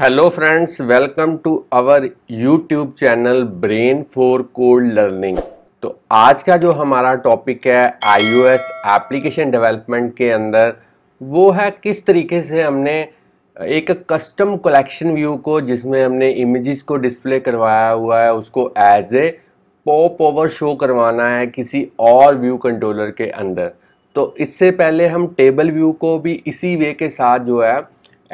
hello friends welcome to our YouTube channel brain for cold learning तो आज का जो हमारा टॉपिक है आईओएस एप्लीकेशन डेवलपमेंट के अंदर वो है किस तरीके से हमने एक कस्टम कलेक्शन व्यू को जिसमें हमने इमेजेस को डिस्प्ले करवाया हुआ है उसको as a pop over show करवाना है किसी और व्यू कंट्रोलर के अंदर तो इससे पहले हम टेबल व्यू को भी इसी वे के साथ जो है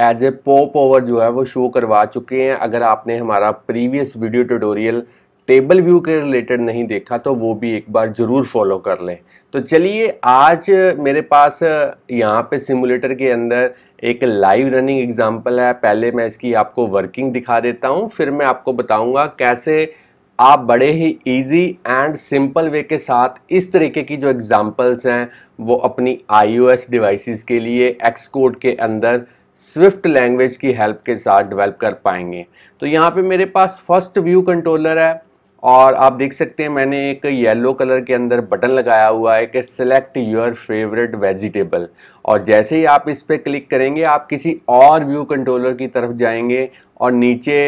एज ए पॉप ओवर जो है वो शो करवा चुके हैं अगर आपने हमारा previous video tutorial table view के रिलेटेड नहीं देखा तो वो भी एक बार ज़रूर फॉलो कर लें तो चलिए आज मेरे पास यहाँ पे सिमुलेटर के अंदर एक लाइव रनिंग एग्जांपल है पहले मैं इसकी आपको वर्किंग दिखा देता हूँ फिर मैं आपको बताऊँगा कैसे आप बड़े ही इजी एंड सिंपल वे के साथ इस तरीके की जो एग्जांपल्स हैं वो अपनी आईओएस डिवाइसेस के लिए एक्सकोड के अंदर स्विफ्ट लैंग्वेज की हेल्प के साथ डेवलप कर पाएंगे तो यहाँ पे मेरे पास फर्स्ट व्यू कंट्रोलर है और आप देख सकते हैं मैंने एक येलो कलर के अंदर बटन लगाया हुआ है कि सेलेक्ट योर फेवरेट वेजिटेबल और जैसे ही आप इस पर क्लिक करेंगे आप किसी और व्यू कंट्रोलर की तरफ जाएंगे और नीचे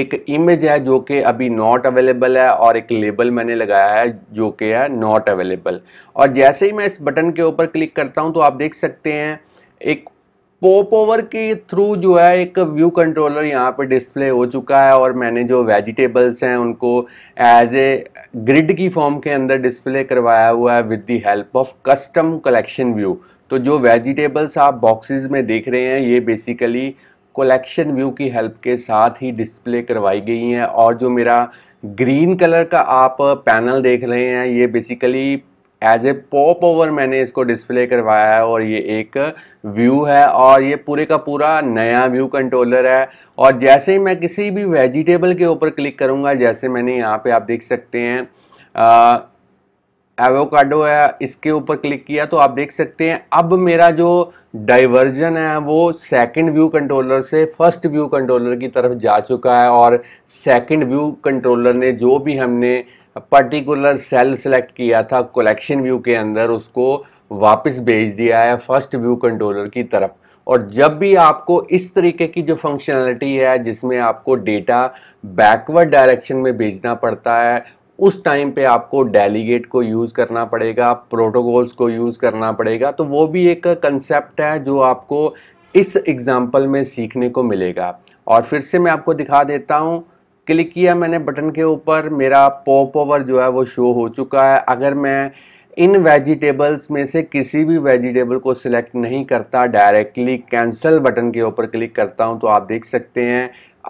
एक इमेज है जो कि अभी नॉट अवेलेबल है और एक लेबल मैंने लगाया है जो कि है नॉट अवेलेबल और जैसे ही मैं इस बटन के ऊपर क्लिक करता हूं तो आप देख सकते हैं एक पॉप ओवर के थ्रू जो है एक व्यू कंट्रोलर यहाँ पर डिस्प्ले हो चुका है और मैंने जो वेजिटेबल्स हैं उनको एज ए ग्रिड की फॉर्म के अंदर डिस्प्ले करवाया हुआ है with the help of custom collection view तो जो वेजिटेबल्स आप बॉक्सेस में देख रहे हैं ये बेसिकली कलेक्शन व्यू की हेल्प के साथ ही डिस्प्ले करवाई गई हैं और जो मेरा ग्रीन कलर का आप पैनल देख रहे हैं ये basically as a pop over मैंने इसको डिस्प्ले करवाया है और ये एक व्यू है और ये पूरे का पूरा नया व्यू कंट्रोलर है और जैसे ही मैं किसी भी वेजिटेबल के ऊपर क्लिक करूँगा जैसे मैंने यहाँ पे आप देख सकते हैं एवोकाडो है इसके ऊपर क्लिक किया तो आप देख सकते हैं अब मेरा जो डाइवर्जन है वो सेकंड व्यू कंट्रोलर से फर्स्ट व्यू कंट्रोलर की तरफ जा चुका है और सेकंड व्यू कंट्रोलर ने जो भी हमने पर्टिकुलर सेल सेलेक्ट किया था कलेक्शन व्यू के अंदर उसको वापस भेज दिया है फर्स्ट व्यू कंट्रोलर की तरफ और जब भी आपको इस तरीके की जो फंक्शनलिटी है जिसमें आपको डेटा बैकवर्ड डायरेक्शन में भेजना पड़ता है उस टाइम पे आपको डेलीगेट को यूज़ करना पड़ेगा प्रोटोकॉल्स को यूज़ करना पड़ेगा तो वो भी एक कंसेप्ट है जो आपको इस एग्ज़ाम्पल में सीखने को मिलेगा और फिर से मैं आपको दिखा देता हूँ क्लिक किया मैंने बटन के ऊपर मेरा पॉप ओवर जो है वो शो हो चुका है अगर मैं इन वेजिटेबल्स में से किसी भी वेजिटेबल को सिलेक्ट नहीं करता डायरेक्टली कैंसिल बटन के ऊपर क्लिक करता हूं तो आप देख सकते हैं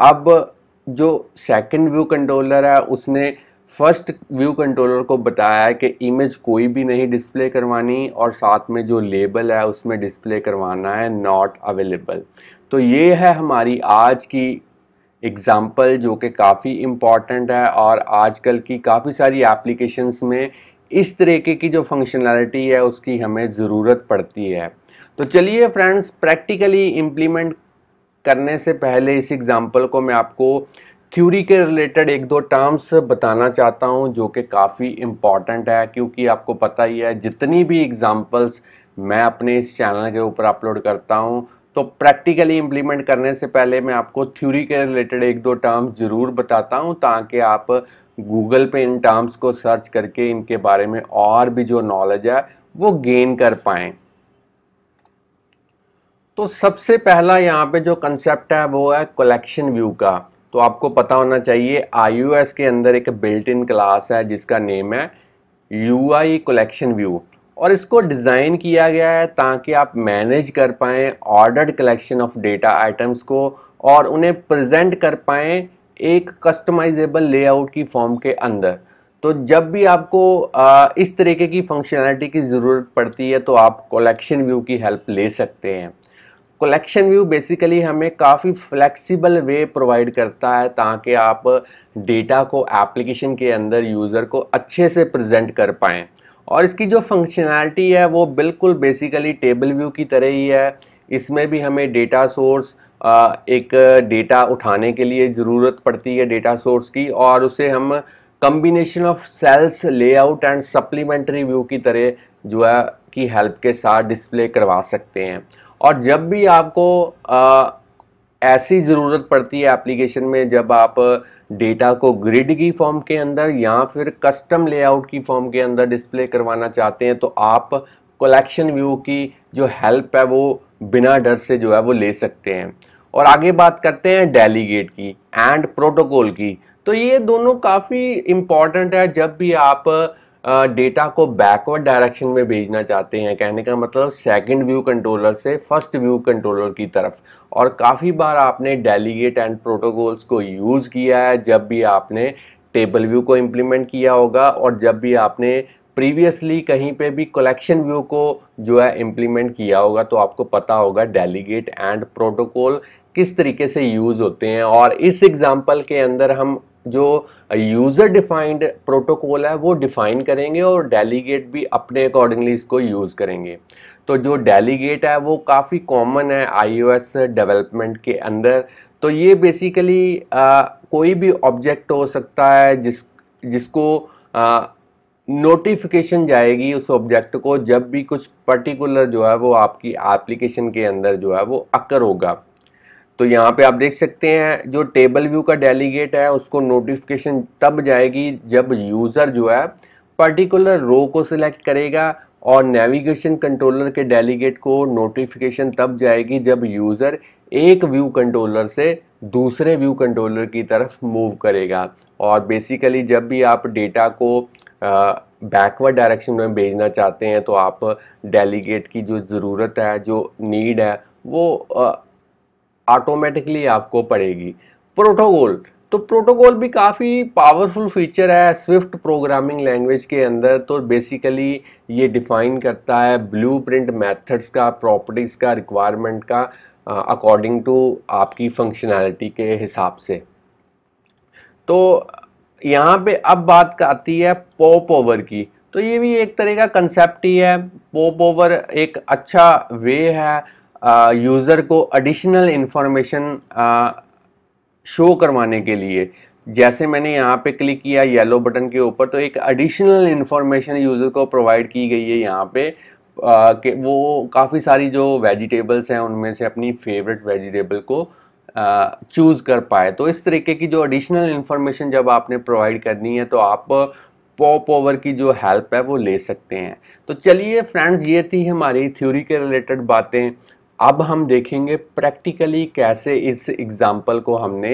अब जो सेकंड व्यू कंट्रोलर है उसने फर्स्ट व्यू कंट्रोलर को बताया है कि इमेज कोई भी नहीं डिस्प्ले करवानी और साथ में जो लेबल है उसमें डिस्प्ले करवाना है नॉट अवेलेबल तो ये है हमारी आज की एग्ज़ाम्पल जो कि काफ़ी इम्पॉर्टेंट है और आजकल की काफ़ी सारी एप्लीकेशंस में इस तरीके की जो फंक्शनैलिटी है उसकी हमें ज़रूरत पड़ती है तो चलिए फ्रेंड्स प्रैक्टिकली इम्प्लीमेंट करने से पहले इस एग्ज़ाम्पल को मैं आपको थ्योरी के रिलेटेड एक दो टर्म्स बताना चाहता हूँ जो कि काफ़ी इम्पॉर्टेंट है क्योंकि आपको पता ही है जितनी भी एग्ज़ाम्पल्स मैं अपने इस चैनल के ऊपर अपलोड करता हूँ तो प्रैक्टिकली इम्प्लीमेंट करने से पहले मैं आपको थ्योरी के रिलेटेड एक दो टर्म्स ज़रूर बताता हूँ ताकि आप गूगल पे इन टर्म्स को सर्च करके इनके बारे में और भी जो नॉलेज है वो गेन कर पाएँ तो सबसे पहला यहाँ पे जो कंसेप्ट है वो है कलेक्शन व्यू का तो आपको पता होना चाहिए आई के अंदर एक बिल्ट इन क्लास है जिसका नेम है यू आई कलेक्शन व्यू और इसको डिज़ाइन किया गया है ताकि आप मैनेज कर पाएँ ordered collection of data items को और उन्हें प्रेजेंट कर पाएँ एक कस्टमाइजेबल लेआउट की फॉर्म के अंदर तो जब भी आपको इस तरीके की फंक्शनैलिटी की ज़रूरत पड़ती है तो आप कलेक्शन व्यू की हेल्प ले सकते हैं कलेक्शन व्यू बेसिकली हमें काफ़ी फ्लेक्सिबल वे प्रोवाइड करता है ताकि आप डेटा को एप्लीकेशन के अंदर यूज़र को अच्छे से प्रेजेंट कर पाएँ और इसकी जो फंक्शनैलिटी है वो बिल्कुल बेसिकली टेबल व्यू की तरह ही है इसमें भी हमें डेटा सोर्स एक डेटा उठाने के लिए ज़रूरत पड़ती है डेटा सोर्स की और उसे हम combination of cells layout and supplementary view की तरह जो है की हेल्प के साथ डिस्प्ले करवा सकते हैं और जब भी आपको आ, ऐसी ज़रूरत पड़ती है एप्लीकेशन में जब आप डेटा को ग्रिड की फॉर्म के अंदर या फिर कस्टम लेआउट की फॉर्म के अंदर डिस्प्ले करवाना चाहते हैं तो आप कलेक्शन व्यू की जो हेल्प है वो बिना डर से जो है वो ले सकते हैं और आगे बात करते हैं डेलीगेट की एंड प्रोटोकॉल की तो ये दोनों काफ़ी इम्पॉर्टेंट है जब भी आप डेटा को बैकवर्ड डायरेक्शन में भेजना चाहते हैं कहने का मतलब सेकंड व्यू कंट्रोलर से फर्स्ट व्यू कंट्रोलर की तरफ और काफ़ी बार आपने डेलीगेट एंड प्रोटोकॉल्स को यूज़ किया है जब भी आपने टेबल व्यू को इम्प्लीमेंट किया होगा और जब भी आपने प्रीवियसली कहीं पे भी कलेक्शन व्यू को जो है इम्प्लीमेंट किया होगा तो आपको पता होगा डेलीगेट एंड प्रोटोकॉल किस तरीके से यूज़ होते हैं और इस एग्ज़ाम्पल के अंदर हम जो यूज़र डिफाइंड प्रोटोकॉल है वो डिफ़ाइन करेंगे और डेलीगेट भी अपने अकॉर्डिंगली इसको यूज़ करेंगे तो जो डेलीगेट है वो काफ़ी कॉमन है आईओएस डेवलपमेंट के अंदर तो ये बेसिकली आ, कोई भी ऑब्जेक्ट हो सकता है जिस जिसको नोटिफिकेशन जाएगी उस ऑब्जेक्ट को जब भी कुछ पर्टिकुलर जो है वो आपकी एप्लीकेशन के अंदर जो है वो अक्कर होगा तो यहाँ पे आप देख सकते हैं जो टेबल व्यू का डेलीगेट है उसको नोटिफिकेशन तब जाएगी जब यूज़र जो है पर्टिकुलर रो को सिलेक्ट करेगा और नेविगेशन कंट्रोलर के डेलीगेट को नोटिफिकेशन तब जाएगी जब यूज़र एक व्यू कंट्रोलर से दूसरे व्यू कंट्रोलर की तरफ मूव करेगा और बेसिकली जब भी आप डेटा को बैकवर्ड डायरेक्शन में भेजना चाहते हैं तो आप डेलीगेट की जो ज़रूरत है जो नीड है वो ऑटोमेटिकली आपको पड़ेगी प्रोटोकॉल तो प्रोटोकॉल भी काफ़ी पावरफुल फीचर है स्विफ्ट प्रोग्रामिंग लैंग्वेज के अंदर तो बेसिकली ये डिफाइन करता है ब्लूप्रिंट मेथड्स का प्रॉपर्टीज़ का रिक्वायरमेंट का अकॉर्डिंग टू आपकी फंक्शनैलिटी के हिसाब से तो यहाँ पे अब बात आती है पॉप ओवर की तो ये भी एक तरह का कंसेप्ट ही है पॉप ओवर एक अच्छा वे है यूज़र को एडिशनल इन्फॉर्मेशन शो करवाने के लिए जैसे मैंने यहाँ पे क्लिक किया येलो बटन के ऊपर तो एक एडिशनल इन्फॉर्मेशन यूज़र को प्रोवाइड की गई है यहाँ पे आ, कि वो काफ़ी सारी जो वेजिटेबल्स हैं उनमें से अपनी फेवरेट वेजिटेबल को चूज़ कर पाए तो इस तरीके की जो एडिशनल इन्फॉर्मेशन जब आपने प्रोवाइड करनी है तो आप पॉप ओवर की जो हेल्प है वो ले सकते हैं तो चलिए फ्रेंड्स ये थी हमारी थ्योरी के रिलेटेड बातें अब हम देखेंगे प्रैक्टिकली कैसे इस एग्ज़ाम्पल को हमने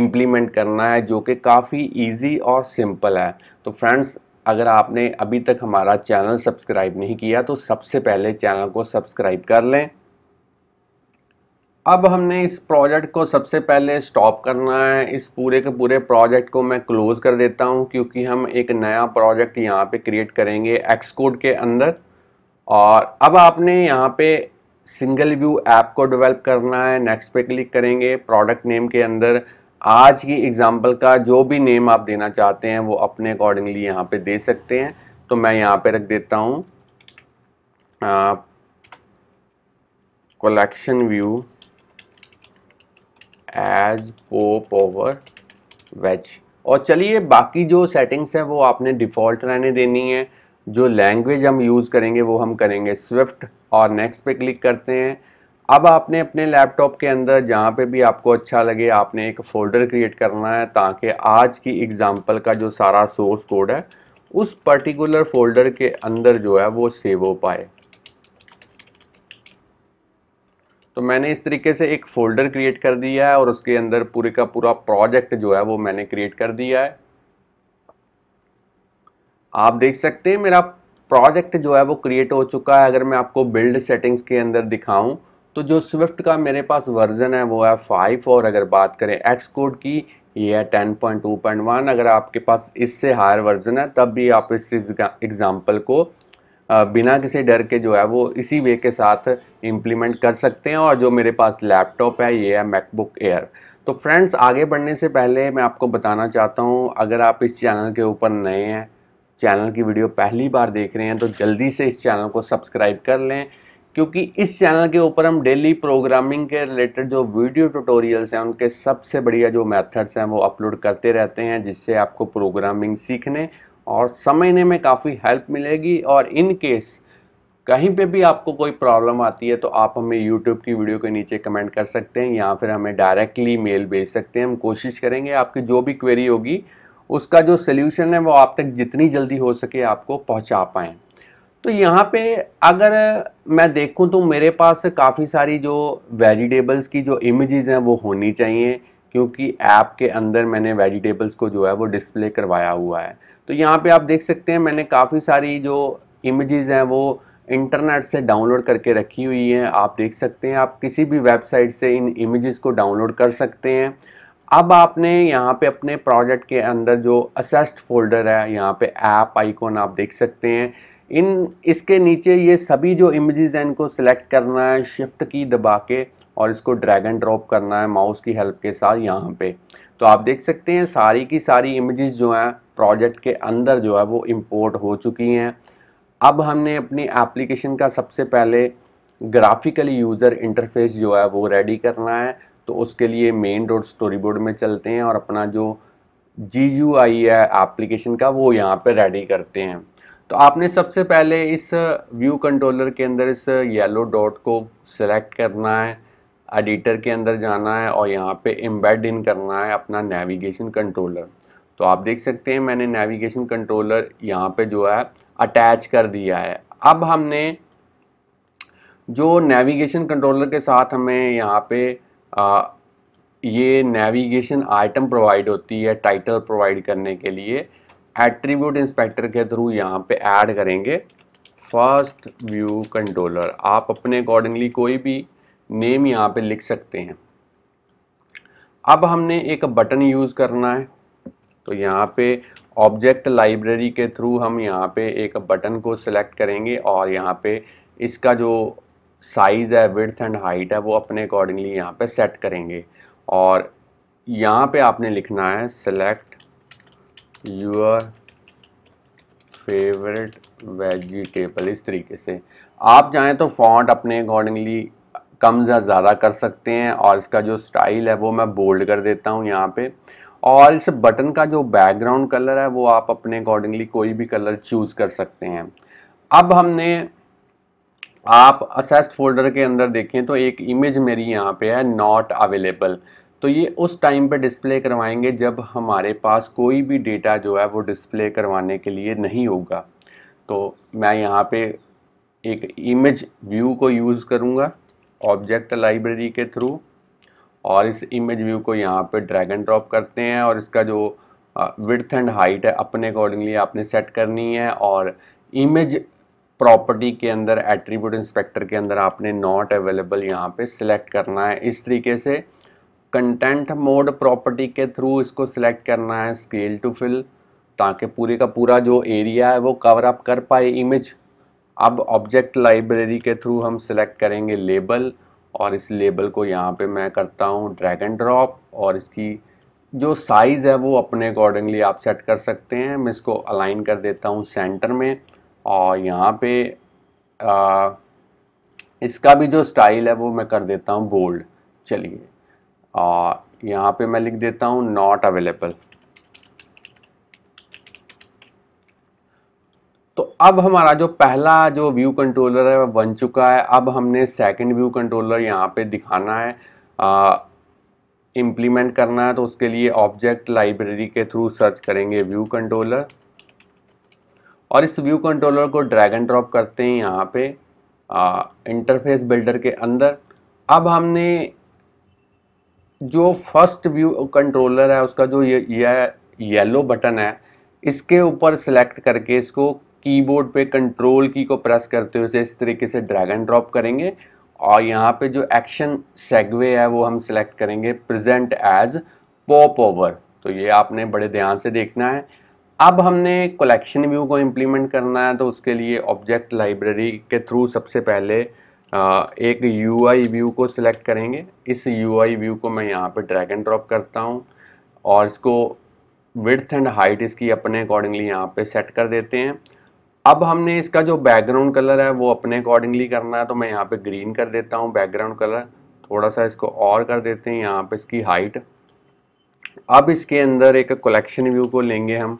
इम्प्लीमेंट करना है जो कि काफ़ी इजी और सिंपल है तो फ्रेंड्स अगर आपने अभी तक हमारा चैनल सब्सक्राइब नहीं किया तो सबसे पहले चैनल को सब्सक्राइब कर लें अब हमने इस प्रोजेक्ट को सबसे पहले स्टॉप करना है इस पूरे के पूरे प्रोजेक्ट को मैं क्लोज़ कर देता हूं क्योंकि हम एक नया प्रोजेक्ट यहां पे क्रिएट करेंगे एक्सकोड के अंदर और अब आपने यहां पे सिंगल व्यू ऐप को डेवलप करना है नेक्स्ट पे क्लिक करेंगे प्रोडक्ट नेम के अंदर आज की एग्जाम्पल का जो भी नेम आप देना चाहते हैं वो अपने अकॉर्डिंगली यहाँ पे दे सकते हैं तो मैं यहाँ पे रख देता हूँ कलेक्शन व्यू एज पो पोवर वेज और चलिए बाकी जो सेटिंग्स हैं वो आपने डिफ़ॉल्ट रहने देनी है जो लैंग्वेज हम यूज़ करेंगे वो हम करेंगे स्विफ्ट और नेक्स्ट पे क्लिक करते हैं अब आपने अपने लैपटॉप के अंदर जहाँ पे भी आपको अच्छा लगे आपने एक फ़ोल्डर क्रिएट करना है ताकि आज की एग्ज़ाम्पल का जो सारा सोर्स कोड है उस पर्टिकुलर फोल्डर के अंदर जो है वो सेव हो पाए तो मैंने इस तरीके से एक फ़ोल्डर क्रिएट कर दिया है और उसके अंदर पूरे का पूरा प्रोजेक्ट जो है वो मैंने क्रिएट कर दिया है आप देख सकते हैं मेरा प्रोजेक्ट जो है वो क्रिएट हो चुका है अगर मैं आपको बिल्ड सेटिंग्स के अंदर दिखाऊं तो जो स्विफ्ट का मेरे पास वर्जन है वो है फाइव और अगर बात करें एक्स कोड की ये है ten point two point one अगर आपके पास इससे हायर वर्जन है तब भी आप इस एग्ज़ाम्पल को बिना किसी डर के जो है वो इसी वे के साथ इम्प्लीमेंट कर सकते हैं और जो मेरे पास लैपटॉप है ये है मैकबुक एयर तो फ्रेंड्स आगे बढ़ने से पहले मैं आपको बताना चाहता हूँ अगर आप इस चैनल के ऊपर नए हैं चैनल की वीडियो पहली बार देख रहे हैं तो जल्दी से इस चैनल को सब्सक्राइब कर लें क्योंकि इस चैनल के ऊपर हम डेली प्रोग्रामिंग के रिलेटेड जो वीडियो ट्यूटोरियल्स हैं उनके सबसे बढ़िया जो मेथड्स हैं वो अपलोड करते रहते हैं जिससे आपको प्रोग्रामिंग सीखने और समझने में काफ़ी हेल्प मिलेगी और इन केस कहीं पे भी आपको कोई प्रॉब्लम आती है तो आप हमें यूट्यूब की वीडियो के नीचे कमेंट कर सकते हैं या फिर हमें डायरेक्टली मेल भेज सकते हैं हम कोशिश करेंगे आपकी जो भी क्वेरी होगी उसका जो सल्यूशन है वो आप तक जितनी जल्दी हो सके आपको पहुंचा पाएँ तो यहाँ पे अगर मैं देखूँ तो मेरे पास काफ़ी सारी जो वेजिटेबल्स की जो इमेजेस हैं वो होनी चाहिए क्योंकि ऐप के अंदर मैंने वेजिटेबल्स को जो है वो डिस्प्ले करवाया हुआ है तो यहाँ पे आप देख सकते हैं मैंने काफ़ी सारी जो इमेजेस हैं वो इंटरनेट से डाउनलोड करके रखी हुई हैं आप देख सकते हैं आप किसी भी वेबसाइट से इन इमेजेस को डाउनलोड कर सकते हैं अब आपने यहाँ पे अपने प्रोजेक्ट के अंदर जो असेस्ड फोल्डर है यहाँ पे ऐप आइकॉन आप देख सकते हैं इन इसके नीचे ये सभी जो इमेजेस हैं इनको सिलेक्ट करना है शिफ्ट की दबा के और इसको ड्रैग एंड ड्रॉप करना है माउस की हेल्प के साथ यहाँ पे तो आप देख सकते हैं सारी की सारी इमेजेस जो हैं प्रोजेक्ट के अंदर जो है वो इम्पोर्ट हो चुकी हैं अब हमने अपनी एप्लीकेशन का सबसे पहले ग्राफिकली यूज़र इंटरफेस जो है वो रेडी करना है तो उसके लिए मेन रोड स्टोरी बोर्ड में चलते हैं और अपना जो जी यू आई है एप्लीकेशन का वो यहाँ पे रेडी करते हैं तो आपने सबसे पहले इस व्यू कंट्रोलर के अंदर इस येलो डॉट को सिलेक्ट करना है एडिटर के अंदर जाना है और यहाँ पे एम्बेड इन करना है अपना नेविगेशन कंट्रोलर तो आप देख सकते हैं मैंने नेविगेशन कंट्रोलर यहाँ पे जो है अटैच कर दिया है अब हमने जो नेविगेशन कंट्रोलर के साथ हमें यहाँ पे ये नेविगेशन आइटम प्रोवाइड होती है टाइटल प्रोवाइड करने के लिए एट्रीब्यूट इंस्पेक्टर के थ्रू यहाँ पे ऐड करेंगे फर्स्ट व्यू कंट्रोलर आप अपने अकॉर्डिंगली कोई भी नेम यहाँ पे लिख सकते हैं अब हमने एक बटन यूज़ करना है तो यहाँ पे ऑब्जेक्ट लाइब्रेरी के थ्रू हम यहाँ पे एक बटन को सिलेक्ट करेंगे और यहाँ पे इसका जो साइज़ है विर्थ एंड हाइट है वो अपने अकॉर्डिंगली यहाँ पे सेट करेंगे और यहाँ पे आपने लिखना है सेलेक्ट योर फेवरेट वेजिटेबल इस तरीके से आप चाहें तो फॉन्ट अपने अकॉर्डिंगली कम या ज़्यादा कर सकते हैं और इसका जो स्टाइल है वो मैं बोल्ड कर देता हूँ यहाँ पे और इस बटन का जो बैकग्राउंड कलर है वो आप अपने अकॉर्डिंगली कोई भी कलर चूज़ कर सकते हैं अब हमने आप असेस्ड फोल्डर के अंदर देखें तो एक इमेज मेरी यहाँ पे है नॉट अवेलेबल तो ये उस टाइम पे डिस्प्ले करवाएंगे जब हमारे पास कोई भी डेटा जो है वो डिस्प्ले करवाने के लिए नहीं होगा तो मैं यहाँ पे एक इमेज व्यू को यूज़ करूँगा ऑब्जेक्ट लाइब्रेरी के थ्रू और इस इमेज व्यू को यहाँ पे ड्रैग एंड ड्रॉप करते हैं और इसका जो विड्थ एंड हाइट है अपने अकॉर्डिंगली आपने सेट करनी है और इमेज प्रॉपर्टी के अंदर एट्रीब्यूट इंस्पेक्टर के अंदर आपने नॉट अवेलेबल यहाँ पे सिलेक्ट करना है इस तरीके से कंटेंट मोड प्रॉपर्टी के थ्रू इसको सिलेक्ट करना है स्केल टू फिल ताकि पूरे का पूरा जो एरिया है वो कवर अप कर पाए इमेज अब ऑब्जेक्ट लाइब्रेरी के थ्रू हम सिलेक्ट करेंगे लेबल और इस लेबल को यहाँ पे मैं करता हूँ ड्रैग एंड ड्रॉप और इसकी जो साइज़ है वो अपने अकॉर्डिंगली आप सेट कर सकते हैं मैं इसको अलाइन कर देता हूँ सेंटर में और यहाँ पे आ, इसका भी जो स्टाइल है वो मैं कर देता हूँ बोल्ड चलिए और यहाँ पे मैं लिख देता हूँ नॉट अवेलेबल तो अब हमारा जो पहला जो व्यू कंट्रोलर है वह बन चुका है अब हमने सेकंड व्यू कंट्रोलर यहाँ पे दिखाना है इम्प्लीमेंट करना है तो उसके लिए ऑब्जेक्ट लाइब्रेरी के थ्रू सर्च करेंगे व्यू कंट्रोलर और इस व्यू कंट्रोलर को ड्रैग एंड ड्रॉप करते हैं यहाँ पे इंटरफेस बिल्डर के अंदर अब हमने जो फर्स्ट व्यू कंट्रोलर है उसका जो ये ये येलो बटन है इसके ऊपर सिलेक्ट करके इसको कीबोर्ड पे कंट्रोल की को प्रेस करते हुए इसे इस तरीके से ड्रैग एंड ड्रॉप करेंगे और यहाँ पे जो एक्शन सेगवे है वो हम सिलेक्ट करेंगे प्रेजेंट एज पॉप ओवर तो ये आपने बड़े ध्यान से देखना है अब हमने कलेक्शन व्यू को इम्प्लीमेंट करना है तो उसके लिए ऑब्जेक्ट लाइब्रेरी के थ्रू सबसे पहले एक यू आई व्यू को सिलेक्ट करेंगे इस यू आई व्यू को मैं यहाँ पर ड्रैग एंड ड्रॉप करता हूँ और इसको विड्थ एंड हाइट इसकी अपने अकॉर्डिंगली यहाँ पे सेट कर देते हैं अब हमने इसका जो बैकग्राउंड कलर है वो अपने अकॉर्डिंगली करना है तो मैं यहाँ पे ग्रीन कर देता हूँ बैकग्राउंड कलर थोड़ा सा इसको और कर देते हैं यहाँ पे इसकी हाइट अब इसके अंदर एक कलेक्शन व्यू को लेंगे हम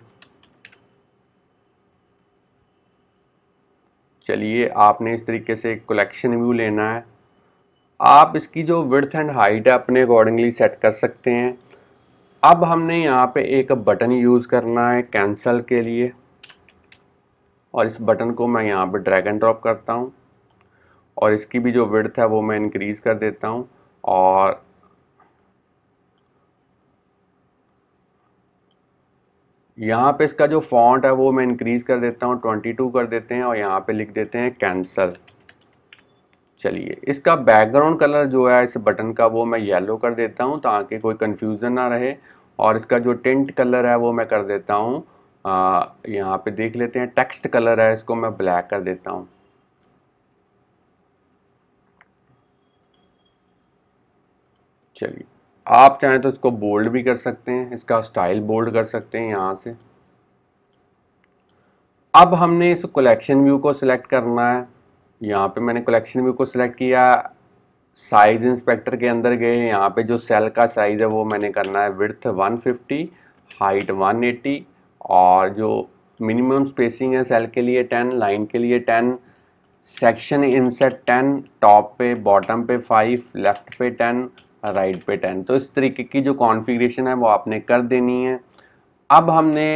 चलिए आपने इस तरीके से एक कलेक्शन व्यू लेना है आप इसकी जो विर्थ एंड हाइट है अपने अकॉर्डिंगली सेट कर सकते हैं अब हमने यहाँ पे एक बटन यूज़ करना है कैंसल के लिए और इस बटन को मैं यहाँ पे ड्रैग एंड ड्रॉप करता हूँ और इसकी भी जो विर्थ है वो मैं इंक्रीज़ कर देता हूँ और यहाँ पे इसका जो फॉन्ट है वो मैं इंक्रीज़ कर देता हूँ ट्वेंटी टू कर देते हैं और यहाँ पे लिख देते हैं कैंसल चलिए इसका बैकग्राउंड कलर जो है इस बटन का वो मैं येलो कर देता हूँ ताकि कोई कन्फ्यूज़न ना रहे और इसका जो टेंट कलर है वो मैं कर देता हूँ यहाँ पे देख लेते हैं टेक्स्ट कलर है इसको मैं ब्लैक कर देता हूँ चलिए आप चाहें तो इसको बोल्ड भी कर सकते हैं इसका स्टाइल बोल्ड कर सकते हैं यहाँ से अब हमने इस कलेक्शन व्यू को सिलेक्ट करना है यहाँ पे मैंने कलेक्शन व्यू को सिलेक्ट किया साइज़ इंस्पेक्टर के अंदर गए यहाँ पे जो सेल का साइज़ है वो मैंने करना है विर्थ 150 हाइट 180 और जो मिनिमम स्पेसिंग है सेल के लिए 10 लाइन के लिए 10 सेक्शन इनसेट 10 टॉप पे बॉटम पे 5 लेफ़्ट पे राइट पे टेन तो इस तरीके की जो कॉन्फ़िगरेशन है वो आपने कर देनी है अब हमने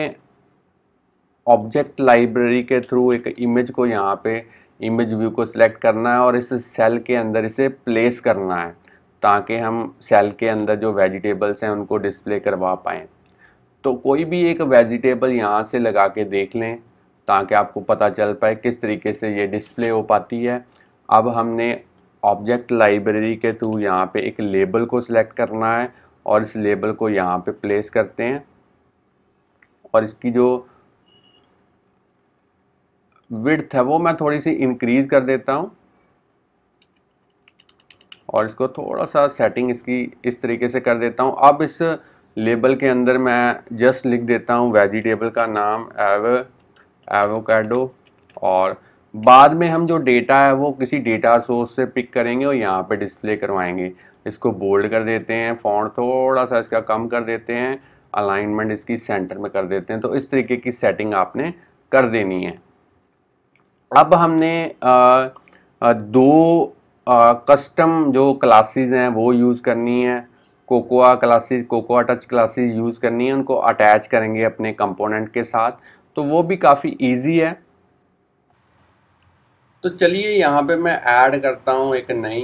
ऑब्जेक्ट लाइब्रेरी के थ्रू एक इमेज को यहाँ पे इमेज व्यू को सिलेक्ट करना है और इस सेल के अंदर इसे प्लेस करना है ताकि हम सेल के अंदर जो वेजिटेबल्स हैं उनको डिस्प्ले करवा पाएँ तो कोई भी एक वेजिटेबल यहाँ से लगा के देख लें ताकि आपको पता चल पाए किस तरीके से ये डिस्प्ले हो पाती है अब हमने ऑब्जेक्ट लाइब्रेरी के थ्रू यहाँ पे एक लेबल को सिलेक्ट करना है और इस लेबल को यहाँ पे प्लेस करते हैं और इसकी जो विड्थ है वो मैं थोड़ी सी इंक्रीज़ कर देता हूँ और इसको थोड़ा सा सेटिंग इसकी इस तरीके से कर देता हूँ अब इस लेबल के अंदर मैं जस्ट लिख देता हूँ वेजिटेबल का नाम एव एवोकेडो और बाद में हम जो डेटा है वो किसी डेटा सोर्स से पिक करेंगे और यहाँ पे डिस्प्ले करवाएंगे इसको बोल्ड कर देते हैं फॉन्ट थोड़ा सा इसका कम कर देते हैं अलाइनमेंट इसकी सेंटर में कर देते हैं तो इस तरीके की सेटिंग आपने कर देनी है अब हमने आ, आ, दो आ, कस्टम जो क्लासेस हैं वो यूज़ करनी है cocoa classes cocoa touch classes use करनी है उनको अटैच करेंगे अपने कंपोनेंट के साथ तो वो भी काफ़ी ईजी है तो चलिए यहाँ पे मैं ऐड करता हूँ एक नई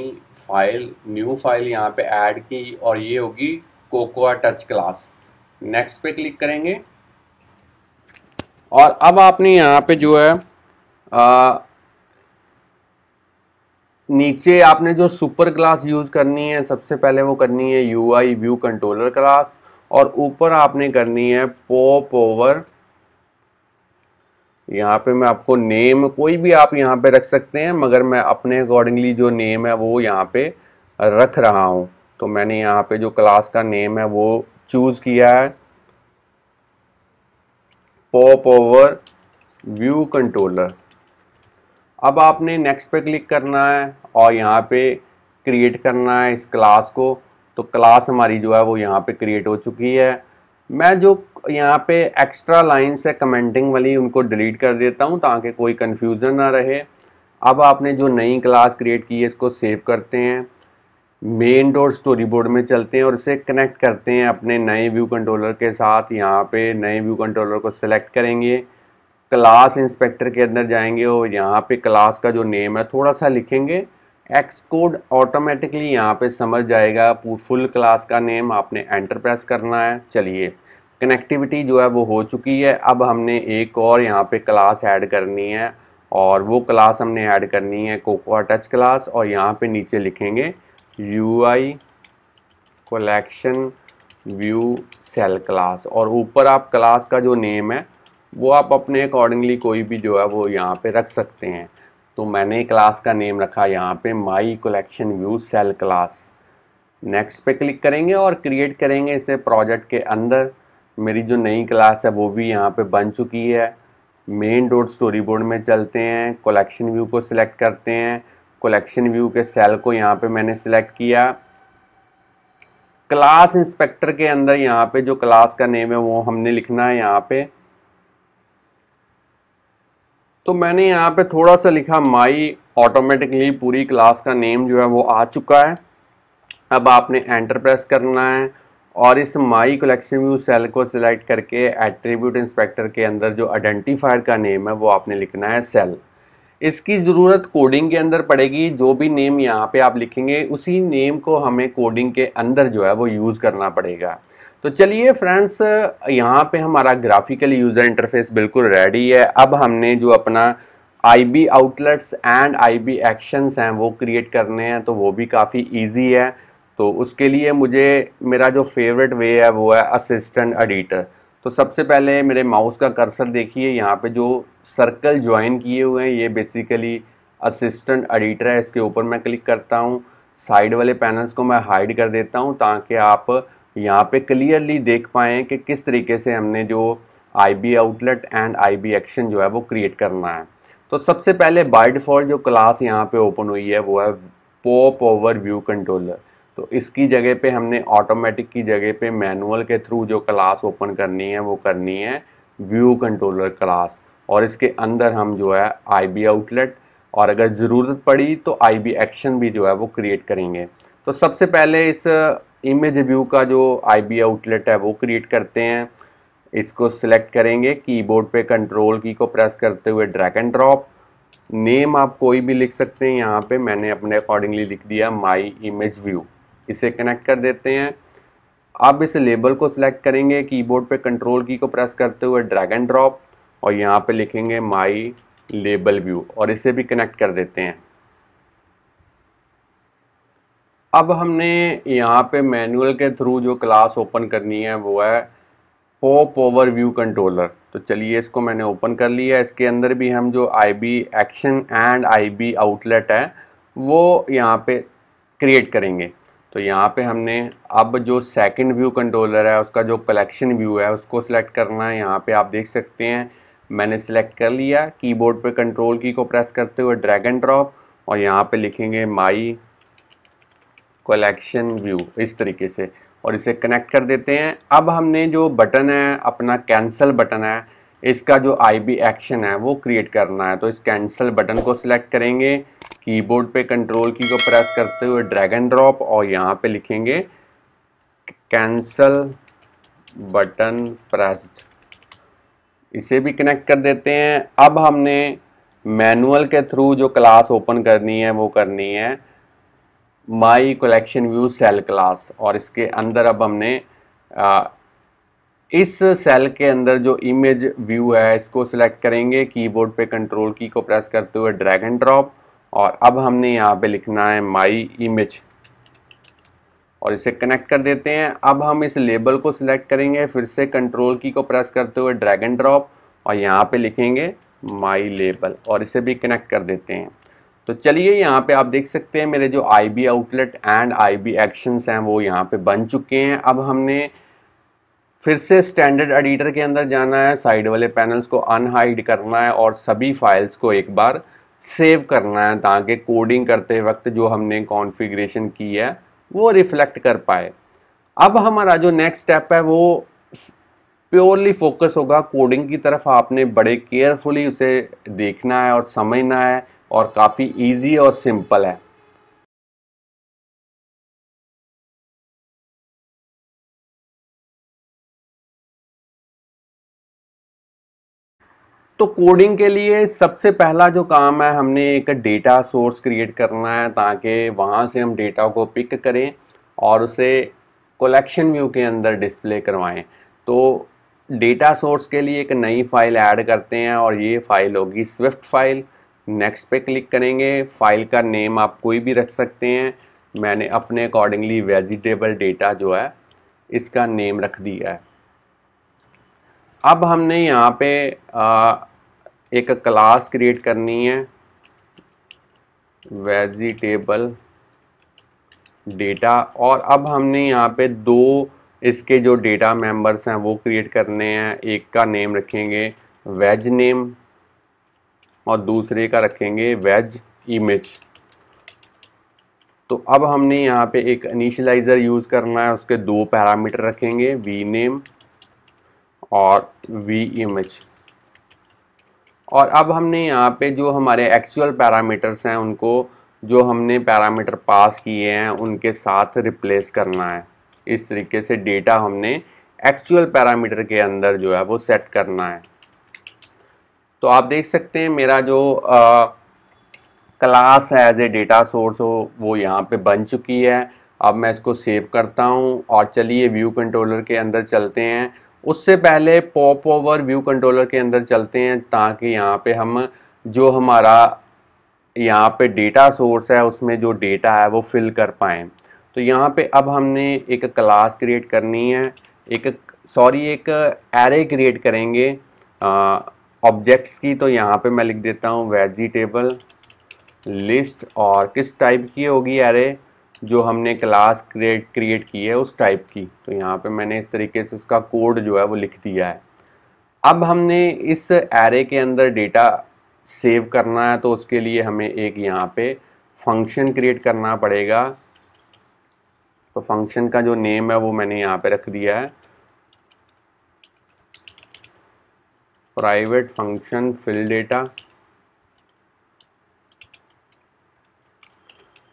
फाइल न्यू फाइल यहाँ पे ऐड की और ये होगी कोकोआ टच क्लास नेक्स्ट पे क्लिक करेंगे और अब आपने यहाँ पे जो है आ, नीचे आपने जो सुपर क्लास यूज़ करनी है सबसे पहले वो करनी है U I view controller class और ऊपर आपने करनी है पॉप ओवर यहाँ पे मैं आपको नेम कोई भी आप यहाँ पे रख सकते हैं मगर मैं अपने अकॉर्डिंगली जो नेम है वो यहाँ पे रख रहा हूँ तो मैंने यहाँ पे जो क्लास का नेम है वो चूज़ किया है पॉप ओवर व्यू कंट्रोलर अब आपने नेक्स्ट पे क्लिक करना है और यहाँ पे क्रिएट करना है इस क्लास को तो क्लास हमारी जो है वो यहाँ पे क्रिएट हो चुकी है मैं जो यहाँ पे एक्स्ट्रा लाइन्स है कमेंटिंग वाली उनको डिलीट कर देता हूँ ताकि कोई कन्फ्यूज़न ना रहे अब आपने जो नई क्लास क्रिएट की है इसको सेव करते हैं मेन डोर स्टोरी बोर्ड में चलते हैं और इसे कनेक्ट करते हैं अपने नए व्यू कंट्रोलर के साथ यहाँ पे नए व्यू कंट्रोलर को सिलेक्ट करेंगे क्लास इंस्पेक्टर के अंदर जाएंगे और यहाँ पे क्लास का जो नेम है थोड़ा सा लिखेंगे एक्स कोड ऑटोमेटिकली यहाँ पे समझ जाएगा फुल क्लास का नेम आपने एंटर प्रेस करना है चलिए कनेक्टिविटी जो है वो हो चुकी है अब हमने एक और यहाँ पे क्लास ऐड करनी है और वो क्लास हमने ऐड करनी है कोकोआ टच क्लास और यहाँ पे नीचे लिखेंगे U I collection view cell class और ऊपर आप क्लास का जो नेम है वो आप अपने अकॉर्डिंगली कोई भी जो है वो यहाँ पे रख सकते हैं तो मैंने क्लास का नेम रखा यहाँ पे my collection view cell class next पे क्लिक करेंगे और क्रिएट करेंगे इसे प्रोजेक्ट के अंदर मेरी जो नई क्लास है वो भी यहाँ पे बन चुकी है मेन रोड स्टोरी बोर्ड में चलते हैं कलेक्शन व्यू को सिलेक्ट करते हैं कलेक्शन व्यू के सेल को यहाँ पे मैंने सिलेक्ट किया क्लास इंस्पेक्टर के अंदर यहाँ पे जो क्लास का नेम है वो हमने लिखना है यहाँ पे तो मैंने यहाँ पे थोड़ा सा लिखा माई ऑटोमेटिकली पूरी क्लास का नेम जो है वो आ चुका है अब आपने एंटर प्रेस करना है और इस माई कलेक्शन व्यू सेल को सिलेक्ट करके एट्रीब्यूट इंस्पेक्टर के अंदर जो आइडेंटिफायर का नेम है वो आपने लिखना है सेल इसकी ज़रूरत कोडिंग के अंदर पड़ेगी जो भी नेम यहाँ पे आप लिखेंगे उसी नेम को हमें कोडिंग के अंदर जो है वो यूज़ करना पड़ेगा तो चलिए फ्रेंड्स यहाँ पे हमारा ग्राफिकल यूज़र इंटरफेस बिल्कुल रेडी है अब हमने जो अपना I B outlets and I B actions हैं वो क्रिएट करने हैं तो वो भी काफ़ी ईजी है तो उसके लिए मुझे मेरा जो फेवरेट वे है वो है असिस्टेंट एडिटर तो सबसे पहले मेरे माउस का कर्सर देखिए यहाँ पे जो सर्कल ज्वाइन किए हुए हैं ये बेसिकली असिस्टेंट एडिटर है इसके ऊपर मैं क्लिक करता हूँ साइड वाले पैनल्स को मैं हाइड कर देता हूँ ताकि आप यहाँ पे क्लियरली देख पाएँ कि किस तरीके से हमने जो I outlet and I action जो है वो क्रिएट करना है तो सबसे पहले बाई डिफ़ॉल्ट जो क्लास यहाँ पे ओपन हुई है वो है पॉप ओवर व्यू कंट्रोलर तो इसकी जगह पे हमने ऑटोमेटिक की जगह पे मैनुअल के थ्रू जो क्लास ओपन करनी है वो करनी है व्यू कंट्रोलर क्लास और इसके अंदर हम जो है बी आउटलेट और अगर ज़रूरत पड़ी तो बी एक्शन भी जो है वो क्रिएट करेंगे तो सबसे पहले इस इमेज uh, व्यू का जो बी आउटलेट है वो क्रिएट करते हैं इसको सिलेक्ट करेंगे कीबोर्ड पे कंट्रोल की को प्रेस करते हुए ड्रैग एंड ड्रॉप नेम आप कोई भी लिख सकते हैं यहाँ पे मैंने अपने अकॉर्डिंगली लिख दिया माई इमेज व्यू इसे कनेक्ट कर देते हैं आप इस लेबल को सिलेक्ट करेंगे कीबोर्ड पे कंट्रोल की को प्रेस करते हुए ड्रैग एंड ड्रॉप और यहाँ पे लिखेंगे माई लेबल व्यू और इसे भी कनेक्ट कर देते हैं अब हमने यहाँ पे मैनुअल के थ्रू जो क्लास ओपन करनी है वो है पॉप ओवर व्यू कंट्रोलर तो चलिए इसको मैंने ओपन कर लिया इसके अंदर भी हम जो I B action and I B outlet है वो यहाँ पे क्रिएट करेंगे तो यहाँ पे हमने अब जो सेकंड व्यू कंट्रोलर है उसका जो कलेक्शन व्यू है उसको सिलेक्ट करना है यहाँ पे आप देख सकते हैं मैंने सिलेक्ट कर लिया कीबोर्ड पे कंट्रोल की को प्रेस करते हुए ड्रैग एंड ड्रॉप और यहाँ पे लिखेंगे माई कलेक्शन व्यू इस तरीके से और इसे कनेक्ट कर देते हैं अब हमने जो बटन है अपना कैंसल बटन है इसका जो आई बी एक्शन है वो क्रिएट करना है तो इस कैंसल बटन को सिलेक्ट करेंगे कीबोर्ड पे कंट्रोल की को प्रेस करते हुए ड्रैग एंड ड्रॉप और यहाँ पे लिखेंगे कैंसल बटन प्रेस्ड इसे भी कनेक्ट कर देते हैं अब हमने मैनुअल के थ्रू जो क्लास ओपन करनी है वो करनी है my collection view cell class और इसके अंदर अब हमने आ, इस सेल के अंदर जो इमेज व्यू है इसको सिलेक्ट करेंगे कीबोर्ड पे कंट्रोल की को प्रेस करते हुए ड्रैग एंड ड्रॉप और अब हमने यहाँ पे लिखना है माई इमेज और इसे कनेक्ट कर देते हैं अब हम इस लेबल को सिलेक्ट करेंगे फिर से कंट्रोल की को प्रेस करते हुए ड्रैग एंड ड्रॉप और यहाँ पे लिखेंगे माई लेबल और इसे भी कनेक्ट कर देते हैं तो चलिए यहाँ पे आप देख सकते हैं मेरे जो I B outlet and I B actions हैं वो यहाँ पे बन चुके हैं अब हमने फिर से स्टैंडर्ड एडिटर के अंदर जाना है साइड वाले पैनल्स को अनहाइड करना है और सभी फाइल्स को एक बार सेव करना है ताकि कोडिंग करते वक्त जो हमने कॉन्फ़िगरेशन की है वो रिफ़्लेक्ट कर पाए अब हमारा जो नेक्स्ट स्टेप है वो प्योरली फोकस होगा कोडिंग की तरफ आपने बड़े केयरफुली उसे देखना है और समझना है और काफ़ी इजी और सिंपल है तो कोडिंग के लिए सबसे पहला जो काम है हमने एक डेटा सोर्स क्रिएट करना है ताकि वहाँ से हम डेटा को पिक करें और उसे कलेक्शन व्यू के अंदर डिस्प्ले करवाएं तो डेटा सोर्स के लिए एक नई फाइल ऐड करते हैं और ये फाइल होगी स्विफ्ट फाइल नेक्स्ट पे क्लिक करेंगे फाइल का नेम आप कोई भी रख सकते हैं मैंने अपने अकॉर्डिंगली वेजिटेबल डेटा जो है इसका नेम रख दिया है अब हमने यहाँ पे आ, एक क्लास क्रिएट करनी है वेजिटेबल डेटा और अब हमने यहाँ पे दो इसके जो डेटा मेंबर्स हैं वो क्रिएट करने हैं एक का नेम रखेंगे वेज नेम और दूसरे का रखेंगे वेज इमेज तो अब हमने यहाँ पे एक इनिशलाइज़र यूज़ करना है उसके दो पैरामीटर रखेंगे वी नेम और वी इमेज और अब हमने यहाँ पे जो हमारे एक्चुअल पैरामीटर्स हैं उनको जो हमने पैरामीटर पास किए हैं उनके साथ रिप्लेस करना है इस तरीके से डेटा हमने एक्चुअल पैरामीटर के अंदर जो है वो सेट करना है तो आप देख सकते हैं मेरा जो आ, क्लास है एज ए डेटा सोर्स हो वो यहाँ पे बन चुकी है अब मैं इसको सेव करता हूँ और चलिए व्यू कंट्रोलर के अंदर चलते हैं उससे पहले पॉप ओवर व्यू कंट्रोलर के अंदर चलते हैं ताकि यहाँ पे हम जो हमारा यहाँ पे डेटा सोर्स है उसमें जो डेटा है वो फिल कर पाएँ तो यहाँ पे अब हमने एक क्लास क्रिएट करनी है एक सॉरी एक एरे क्रिएट करेंगे ऑब्जेक्ट्स की तो यहाँ पे मैं लिख देता हूँ वेजिटेबल लिस्ट और किस टाइप की होगी एरे जो हमने क्लास क्रिएट क्रिएट की है उस टाइप की तो यहाँ पे मैंने इस तरीके से उसका कोड जो है वो लिख दिया है अब हमने इस एरे के अंदर डेटा सेव करना है तो उसके लिए हमें एक यहाँ पे फंक्शन क्रिएट करना पड़ेगा तो फंक्शन का जो नेम है वो मैंने यहाँ पे रख दिया है प्राइवेट फंक्शन फिल डेटा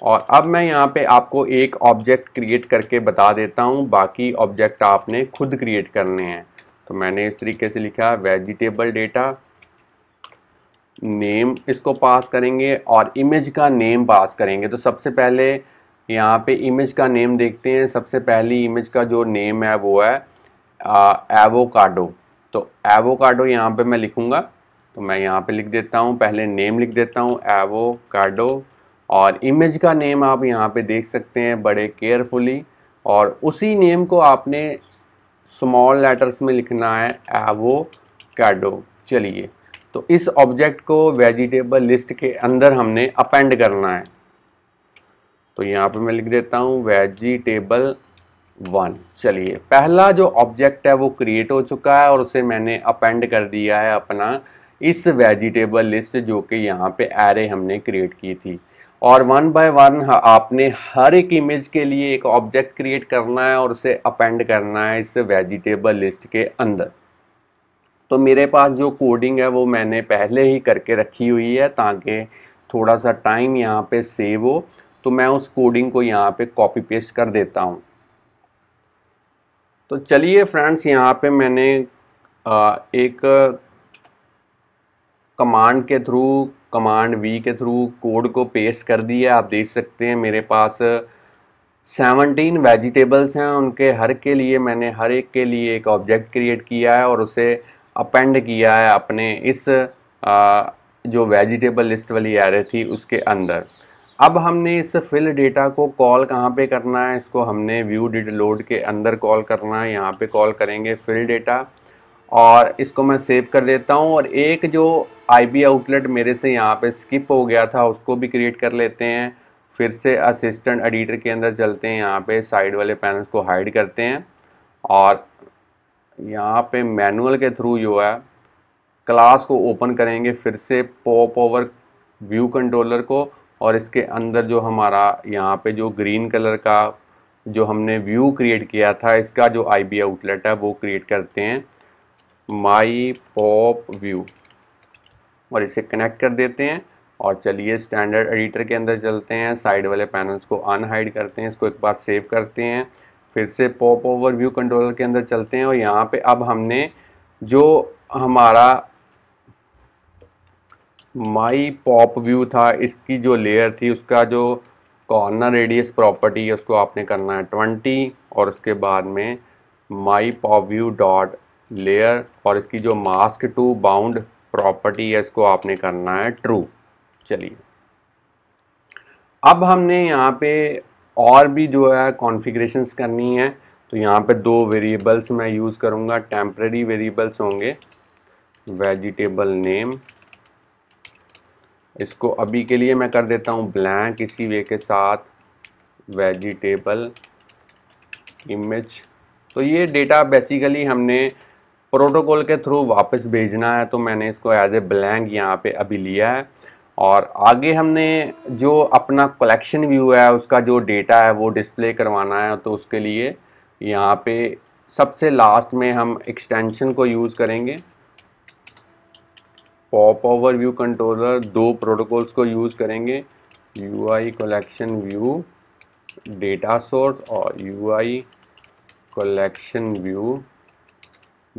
और अब मैं यहाँ पे आपको एक ऑब्जेक्ट क्रिएट करके बता देता हूँ बाकी ऑब्जेक्ट आपने खुद क्रिएट करने हैं तो मैंने इस तरीके से लिखा वेजिटेबल डेटा नेम इसको पास करेंगे और इमेज का नेम पास करेंगे तो सबसे पहले यहाँ पे इमेज का नेम देखते हैं सबसे पहली इमेज का जो नेम है वो है एवोकाडो तो एवोकाडो यहाँ पे मैं लिखूँगा तो मैं यहाँ पे लिख देता हूँ पहले नेम लिख देता हूँ एवोकाडो और इमेज का नेम आप यहाँ पे देख सकते हैं बड़े केयरफुली और उसी नेम को आपने स्मॉल लेटर्स में लिखना है एवो कैडो चलिए तो इस ऑब्जेक्ट को वेजिटेबल लिस्ट के अंदर हमने अपेंड करना है तो यहाँ पे मैं लिख देता हूँ वेजिटेबल वन चलिए पहला जो ऑब्जेक्ट है वो क्रिएट हो चुका है और उसे मैंने अपेंड कर दिया है अपना इस वेजिटेबल लिस्ट जो कि यहाँ पे एरे हमने क्रिएट की थी और वन बाय वन आपने हर एक इमेज के लिए एक ऑब्जेक्ट क्रिएट करना है और उसे अपेंड करना है इस वेजिटेबल लिस्ट के अंदर तो मेरे पास जो कोडिंग है वो मैंने पहले ही करके रखी हुई है ताकि थोड़ा सा टाइम यहाँ पे सेव हो तो मैं उस कोडिंग को यहाँ पे कॉपी पेस्ट कर देता हूँ तो चलिए फ्रेंड्स यहाँ पे मैंने एक कमांड के थ्रू कमांड वी के थ्रू कोड को पेस्ट कर दिया आप देख सकते हैं मेरे पास सेवनटीन वेजिटेबल्स हैं उनके हर के लिए मैंने हर एक के लिए एक ऑब्जेक्ट क्रिएट किया है और उसे अपेंड किया है अपने इस आ, जो वेजिटेबल लिस्ट वाली एरे थी उसके अंदर अब हमने इस फिल डेटा को कॉल कहाँ पे करना है इसको हमने व्यू डिड लोड के अंदर कॉल करना है यहाँ पे कॉल करेंगे फिल डेटा और इसको मैं सेव कर देता हूँ और एक जो बी आउटलेट मेरे से यहाँ पे स्किप हो गया था उसको भी क्रिएट कर लेते हैं फिर से असिस्टेंट एडिटर के अंदर चलते हैं यहाँ पे साइड वाले पैनल्स को हाइड करते हैं और यहाँ पे मैनुअल के थ्रू जो है क्लास को ओपन करेंगे फिर से पॉप ओवर व्यू कंट्रोलर को और इसके अंदर जो हमारा यहाँ पे जो ग्रीन कलर का जो हमने व्यू क्रिएट किया था इसका जो आई आउटलेट है वो क्रिएट करते हैं माई पॉप व्यू और इसे कनेक्ट कर देते हैं और चलिए स्टैंडर्ड एडिटर के अंदर चलते हैं साइड वाले पैनल्स को अनहाइड करते हैं इसको एक बार सेव करते हैं फिर से पॉप ओवर व्यू कंट्रोलर के अंदर चलते हैं और यहाँ पे अब हमने जो हमारा माई पॉप व्यू था इसकी जो लेयर थी उसका जो कॉर्नर रेडियस प्रॉपर्टी है उसको आपने करना है ट्वेंटी और उसके बाद में my pop view dot layer और इसकी जो मास्क टू बाउंड प्रॉपर्टी है इसको आपने करना है ट्रू चलिए अब हमने यहाँ पे और भी जो है कॉन्फ़िगरेशंस करनी है तो यहाँ पे दो वेरिएबल्स मैं यूज़ करूँगा टेम्प्रेरी वेरिएबल्स होंगे वेजिटेबल नेम इसको अभी के लिए मैं कर देता हूँ ब्लैंक इसी वे के साथ वेजिटेबल इमेज तो ये डेटा बेसिकली हमने प्रोटोकॉल के थ्रू वापस भेजना है तो मैंने इसको एज ए ब्लैंक यहाँ पे अभी लिया है और आगे हमने जो अपना कलेक्शन व्यू है उसका जो डेटा है वो डिस्प्ले करवाना है तो उसके लिए यहाँ पे सबसे लास्ट में हम एक्सटेंशन को यूज़ करेंगे पॉप ओवर व्यू कंट्रोलर दो प्रोटोकॉल्स को यूज़ करेंगे U I collection view data source और U I collection view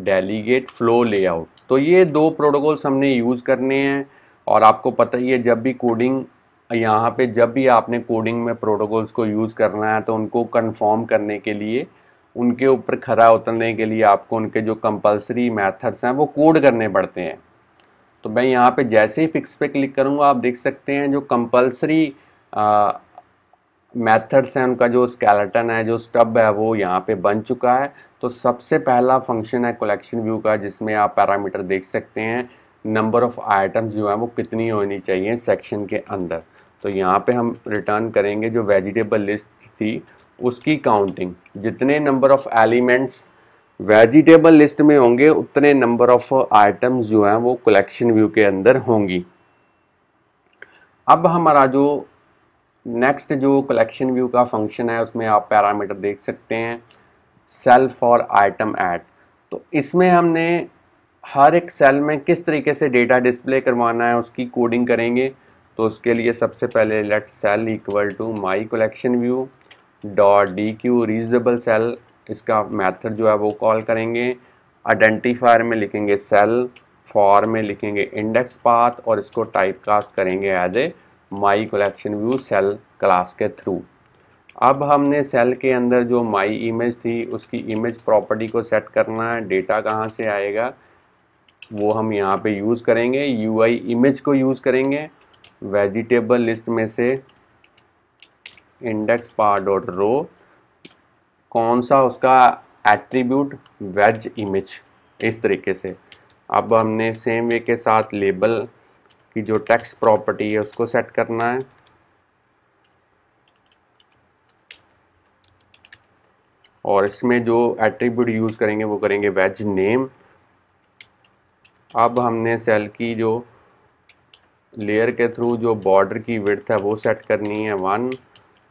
delegate flow layout तो ये दो प्रोटोकॉल्स हमने यूज़ करने हैं और आपको पता ही है जब भी कोडिंग यहाँ पे जब भी आपने कोडिंग में प्रोटोकॉल्स को यूज़ करना है तो उनको कन्फॉर्म करने के लिए उनके ऊपर खरा उतरने के लिए आपको उनके जो कंपलसरी मैथड्स हैं वो कोड करने पड़ते हैं तो मैं यहाँ पे जैसे ही फिक्स पे क्लिक करूँगा आप देख सकते हैं जो कंपलसरी मैथड्स हैं उनका जो स्केलेटन है जो स्टब है वो यहाँ पे बन चुका है तो सबसे पहला फंक्शन है कलेक्शन व्यू का जिसमें आप पैरामीटर देख सकते हैं नंबर ऑफ़ आइटम्स जो हैं वो कितनी होनी चाहिए सेक्शन के अंदर तो यहाँ पे हम रिटर्न करेंगे जो वेजिटेबल लिस्ट थी उसकी काउंटिंग जितने number of elements vegetable list में होंगे उतने नंबर ऑफ़ आइटम्स जो हैं वो कलेक्शन व्यू के अंदर होंगी अब हमारा जो नेक्स्ट जो कलेक्शन व्यू का फंक्शन है उसमें आप पैरामीटर देख सकते हैं सेल फॉर आइटम ऐड तो इसमें हमने हर एक सेल में किस तरीके से डेटा डिस्प्ले करवाना है उसकी कोडिंग करेंगे तो उसके लिए सबसे पहले let cell equal to my collection view dot dequeue reusable cell इसका मैथड जो है वो कॉल करेंगे आइडेंटिफायर में लिखेंगे सेल फॉर में लिखेंगे इंडेक्स पाथ और इसको टाइप कास्ट करेंगे as a my collection view cell class के थ्रू अब हमने सेल के अंदर जो माई इमेज थी उसकी इमेज प्रॉपर्टी को सेट करना है डेटा कहाँ से आएगा वो हम यहाँ पे यूज़ करेंगे यू आई इमेज को यूज़ करेंगे वेजिटेबल लिस्ट में से इंडेक्स पार डॉट रो कौन सा उसका एट्रीब्यूट वेज इमेज इस तरीके से अब हमने सेम वे के साथ लेबल की जो टेक्स्ट प्रॉपर्टी है उसको सेट करना है और इसमें जो एट्रीब्यूट यूज़ करेंगे वो करेंगे वेज नेम अब हमने सेल की जो लेयर के थ्रू जो बॉर्डर की विथ है वो सेट करनी है वन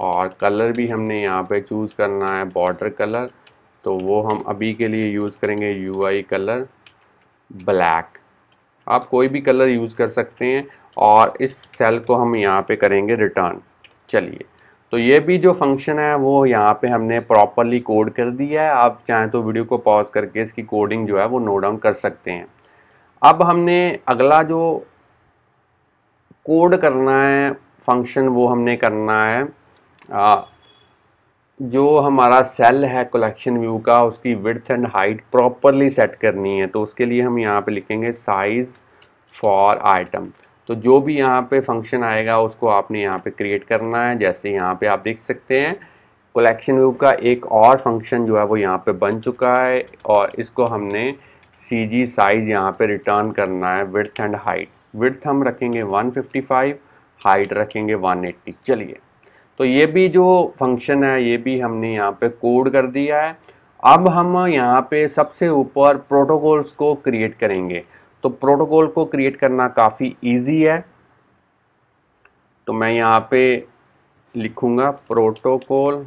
और कलर भी हमने यहाँ पे चूज़ करना है बॉर्डर कलर तो वो हम अभी के लिए यूज़ करेंगे यूआई कलर ब्लैक आप कोई भी कलर यूज़ कर सकते हैं और इस सेल को हम यहाँ पे करेंगे रिटर्न चलिए तो ये भी जो फंक्शन है वो यहाँ पे हमने प्रॉपरली कोड कर दिया है आप चाहें तो वीडियो को पॉज करके इसकी कोडिंग जो है वो नोट डाउन कर सकते हैं अब हमने अगला जो कोड करना है फंक्शन वो हमने करना है आ, जो हमारा सेल है कलेक्शन व्यू का उसकी width and height properly set करनी है तो उसके लिए हम यहाँ पे लिखेंगे साइज़ फॉर आइटम तो जो भी यहाँ पे फंक्शन आएगा उसको आपने यहाँ पे क्रिएट करना है जैसे यहाँ पे आप देख सकते हैं कलेक्शन व्यू का एक और फंक्शन जो है वो यहाँ पे बन चुका है और इसको हमने सी जी साइज़ यहाँ पर रिटर्न करना है विथ एंड हाइट विथ हम रखेंगे 155 हाइट रखेंगे 180 चलिए तो ये भी जो फंक्शन है ये भी हमने यहाँ पे कोड कर दिया है अब हम यहाँ पे सबसे ऊपर प्रोटोकॉल्स को क्रिएट करेंगे तो प्रोटोकॉल को क्रिएट करना काफ़ी इजी है तो मैं यहाँ पे लिखूँगा प्रोटोकॉल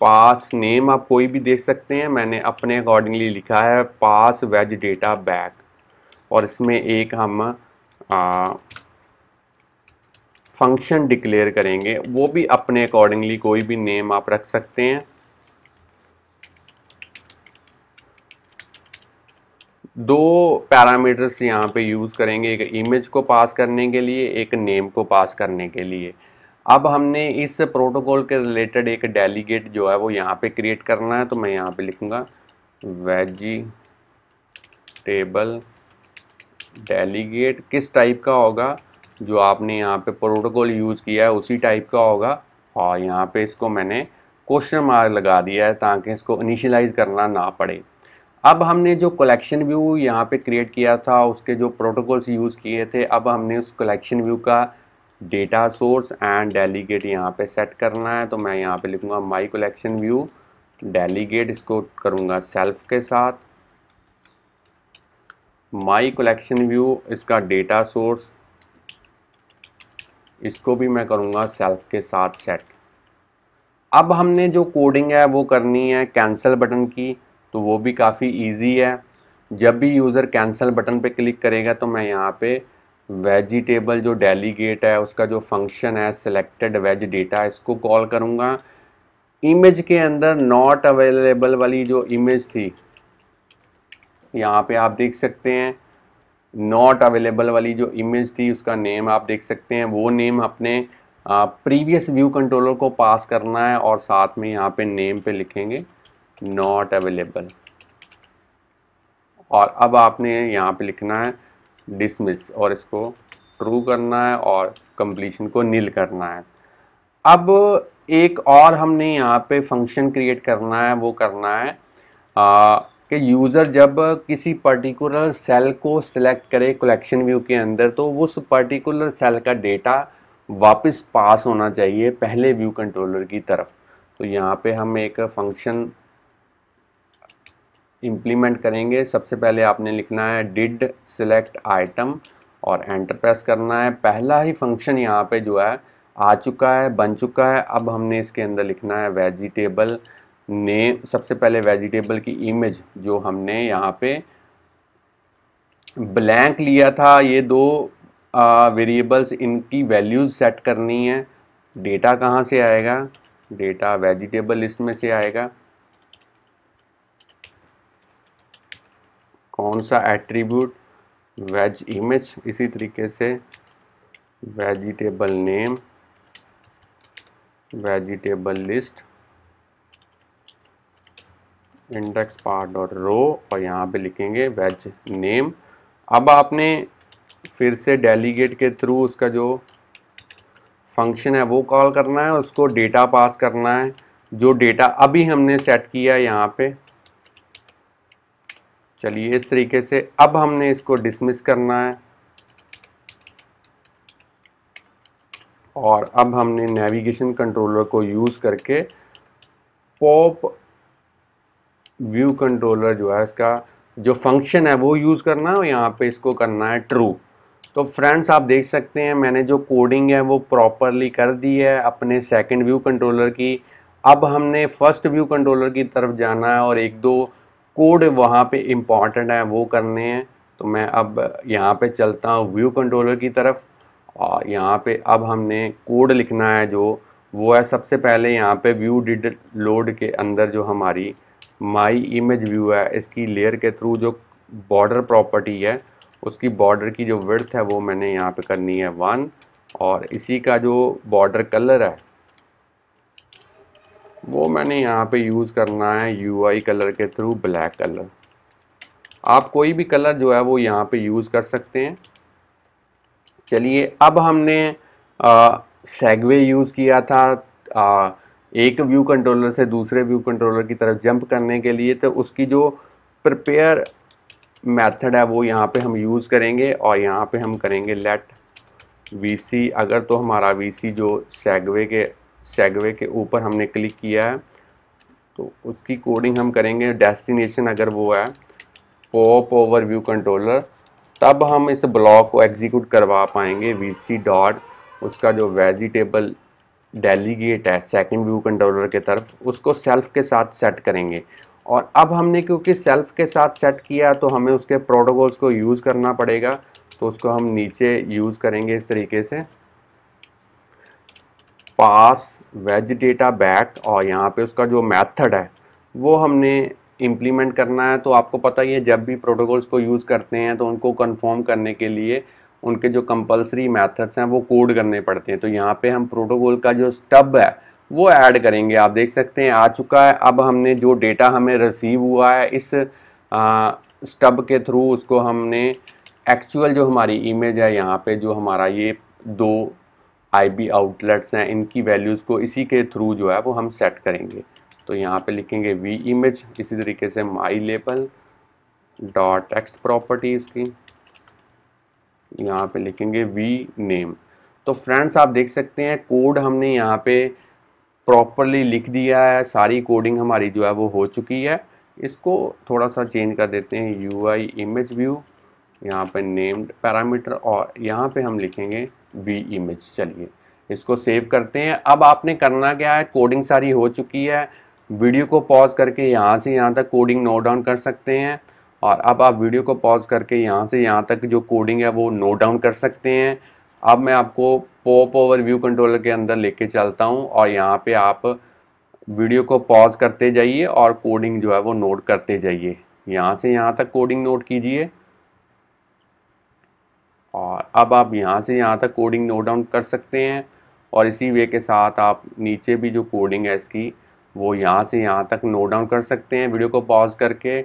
पास नेम आप कोई भी देख सकते हैं मैंने अपने अकॉर्डिंगली लिखा है पास वेज डेटा बैक और इसमें एक हम फंक्शन डिक्लेयर करेंगे वो भी अपने अकॉर्डिंगली कोई भी नेम आप रख सकते हैं दो पैरामीटर्स यहाँ पे यूज़ करेंगे एक इमेज को पास करने के लिए एक नेम को पास करने के लिए अब हमने इस प्रोटोकॉल के रिलेटेड एक डेलीगेट जो है वो यहाँ पे क्रिएट करना है तो मैं यहाँ पे लिखूँगा वेजी टेबल डेलीगेट किस टाइप का होगा जो आपने यहाँ पे प्रोटोकॉल यूज़ किया है उसी टाइप का होगा और यहाँ पे इसको मैंने क्वेश्चन मार्क लगा दिया है ताकि इसको इनिशलाइज करना ना पड़े अब हमने जो कलेक्शन व्यू यहाँ पे क्रिएट किया था उसके जो प्रोटोकॉल्स यूज़ किए थे अब हमने उस कलेक्शन व्यू का डेटा सोर्स एंड डेलीगेट यहाँ पे सेट करना है तो मैं यहाँ पे लिखूँगा माई कलेक्शन व्यू डेलीगेट इसको करूँगा सेल्फ के साथ माई कलेक्शन व्यू इसका डेटा सोर्स इसको भी मैं करूँगा सेल्फ के साथ सेट अब हमने जो कोडिंग है वो करनी है कैंसिल बटन की तो वो भी काफ़ी ईजी है जब भी यूज़र कैंसिल बटन पे क्लिक करेगा तो मैं यहाँ पे वेजिटेबल जो डेलीगेट है उसका जो फंक्शन है सिलेक्टेड वेज डेटा इसको कॉल करूँगा इमेज के अंदर नॉट अवेलेबल वाली जो इमेज थी यहाँ पे आप देख सकते हैं नॉट अवेलेबल वाली जो इमेज थी उसका नेम आप देख सकते हैं वो नेम अपने प्रीवियस व्यू कंट्रोलर को पास करना है और साथ में यहाँ पे नेम पे लिखेंगे नॉट अवेलेबल और अब आपने यहाँ पे लिखना है डिसमिस और इसको ट्रू करना है और कंप्लीशन को नील करना है अब एक और हमने यहाँ पे फंक्शन क्रिएट करना है वो करना है आ, कि यूज़र जब किसी पर्टिकुलर सेल को सिलेक्ट करे कलेक्शन व्यू के अंदर तो उस पर्टिकुलर सेल का डेटा वापस पास होना चाहिए पहले व्यू कंट्रोलर की तरफ तो यहाँ पे हम एक फंक्शन इम्प्लीमेंट करेंगे सबसे पहले आपने लिखना है डिड सिलेक्ट आइटम और एंटर प्रेस करना है पहला ही फंक्शन यहाँ पे जो है आ चुका है बन चुका है अब हमने इसके अंदर लिखना है वेजिटेबल ने सबसे पहले वेजिटेबल की इमेज जो हमने यहाँ पे ब्लैंक लिया था ये दो वेरिएबल्स इनकी वैल्यूज़ सेट करनी है डेटा कहाँ से आएगा डेटा वेजिटेबल लिस्ट में से आएगा कौन सा एट्रीब्यूट वेज इमेज इसी तरीके से vegetable name vegetable list index path dot row और यहाँ पे लिखेंगे वेज नेम अब आपने फिर से डेलीगेट के थ्रू उसका जो फंक्शन है वो कॉल करना है उसको डेटा पास करना है जो डेटा अभी हमने सेट किया है यहाँ पे चलिए इस तरीके से अब हमने इसको डिसमिस करना है और अब हमने नेविगेशन कंट्रोलर को यूज़ करके पॉप व्यू कंट्रोलर जो है इसका जो फंक्शन है वो यूज़ करना है और यहाँ पे इसको करना है ट्रू तो फ्रेंड्स आप देख सकते हैं मैंने जो कोडिंग है वो प्रॉपरली कर दी है अपने सेकंड व्यू कंट्रोलर की अब हमने फर्स्ट व्यू कंट्रोलर की तरफ जाना है और एक दो कोड वहाँ पे इम्पॉर्टेंट है वो करने हैं तो मैं अब यहाँ पे चलता हूँ व्यू कंट्रोलर की तरफ और यहाँ पे अब हमने कोड लिखना है जो वो है सबसे पहले यहाँ पे व्यू डिड लोड के अंदर जो हमारी माई इमेज व्यू है इसकी लेयर के थ्रू जो बॉर्डर प्रॉपर्टी है उसकी बॉर्डर की जो विर्थ है वो मैंने यहाँ पे करनी है वन और इसी का जो बॉर्डर कलर है वो मैंने यहाँ पे यूज़ करना है यूआई कलर के थ्रू ब्लैक कलर आप कोई भी कलर जो है वो यहाँ पे यूज़ कर सकते हैं चलिए अब हमने सेगवे यूज़ किया था आ, एक व्यू कंट्रोलर से दूसरे व्यू कंट्रोलर की तरफ जंप करने के लिए तो उसकी जो प्रिपेयर मेथड है वो यहाँ पे हम यूज़ करेंगे और यहाँ पे हम करेंगे लेट वीसी अगर तो हमारा वीसी जो सेगवे के सेगवे के ऊपर हमने क्लिक किया है तो उसकी कोडिंग हम करेंगे डेस्टिनेशन अगर वो है पॉप ओवर व्यू कंट्रोलर तब हम इस ब्लॉक को एग्जीक्यूट करवा पाएंगे वी डॉट उसका जो वेजिटेबल डेलीगेट है सेकंड व्यू कंट्रोलर के तरफ उसको सेल्फ के साथ सेट करेंगे और अब हमने क्योंकि सेल्फ के साथ सेट किया तो हमें उसके प्रोटोकॉल्स को यूज़ करना पड़ेगा तो उसको हम नीचे यूज़ करेंगे इस तरीके से पास वेज डेटा बैक और यहाँ पे उसका जो मेथड है वो हमने इम्प्लीमेंट करना है तो आपको पता ही है जब भी प्रोटोकॉल्स को यूज़ करते हैं तो उनको कंफर्म करने के लिए उनके जो कंपलसरी मेथड्स हैं वो कोड करने पड़ते हैं तो यहाँ पे हम प्रोटोकॉल का जो स्टब है वो ऐड करेंगे आप देख सकते हैं आ चुका है अब हमने जो डेटा हमें रिसीव हुआ है इस स्टब के थ्रू उसको हमने एक्चुअल जो हमारी इमेज है यहाँ पे जो हमारा ये दो आईबी आउटलेट्स हैं इनकी वैल्यूज़ को इसी के थ्रू जो है वो हम सेट करेंगे तो यहाँ पे लिखेंगे वी इमेज इसी तरीके से my label dot text property इसकी यहाँ पे लिखेंगे वी नेम तो फ्रेंड्स आप देख सकते हैं कोड हमने यहाँ पे प्रॉपरली लिख दिया है सारी कोडिंग हमारी जो है वो हो चुकी है इसको थोड़ा सा चेंज कर देते हैं यू आई इमेज व्यू यहाँ पे नेम्ड पैरामीटर और यहाँ पे हम लिखेंगे वी इमेज चलिए इसको सेव करते हैं अब आपने करना क्या है कोडिंग सारी हो चुकी है वीडियो को पॉज करके यहाँ से यहाँ तक कोडिंग नोट डाउन कर सकते हैं और अब आप वीडियो को पॉज करके यहाँ से यहाँ तक जो कोडिंग है वो नोट डाउन कर सकते हैं अब मैं आपको पॉप ओवर व्यू कंट्रोलर के अंदर लेके चलता हूँ और यहाँ पे आप वीडियो को पॉज करते जाइए और कोडिंग जो है वो नोट करते जाइए यहाँ से यहाँ तक कोडिंग नोट कीजिए और अब आप यहाँ से यहाँ तक कोडिंग नोट डाउन कर सकते हैं और इसी वे के साथ आप नीचे भी जो कोडिंग है इसकी वो यहाँ से यहाँ तक नोट डाउन कर सकते हैं वीडियो को पॉज करके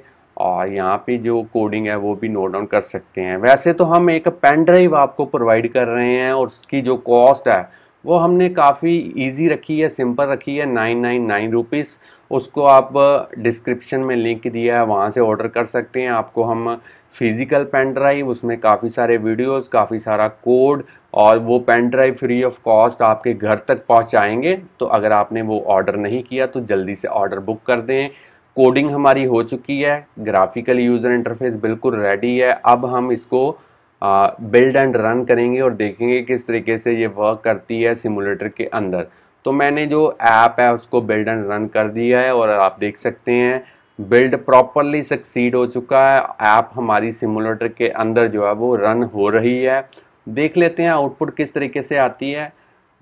और यहाँ पे जो कोडिंग है वो भी नोट डाउन कर सकते हैं वैसे तो हम एक पेन ड्राइव आपको प्रोवाइड कर रहे हैं और उसकी जो कॉस्ट है वो हमने काफ़ी इजी रखी है सिंपल रखी है नाइन नाइन नाइन रुपीज़ उसको आप डिस्क्रिप्शन में लिंक दिया है वहाँ से ऑर्डर कर सकते हैं आपको हम फिज़िकल पेन ड्राइव उसमें काफ़ी सारे वीडियोस काफ़ी सारा कोड और वो pen drive free of cost आपके घर तक पहुंचाएंगे तो अगर आपने वो ऑर्डर नहीं किया तो जल्दी से ऑर्डर बुक कर दें कोडिंग हमारी हो चुकी है ग्राफिकल यूज़र इंटरफेस बिल्कुल रेडी है अब हम इसको बिल्ड एंड रन करेंगे और देखेंगे किस तरीके से ये वर्क करती है सिमुलेटर के अंदर तो मैंने जो ऐप है उसको बिल्ड एंड रन कर दिया है और आप देख सकते हैं बिल्ड प्रॉपरली सक्सीड हो चुका है ऐप हमारी सिमुलेटर के अंदर जो है वो रन हो रही है देख लेते हैं आउटपुट किस तरीके से आती है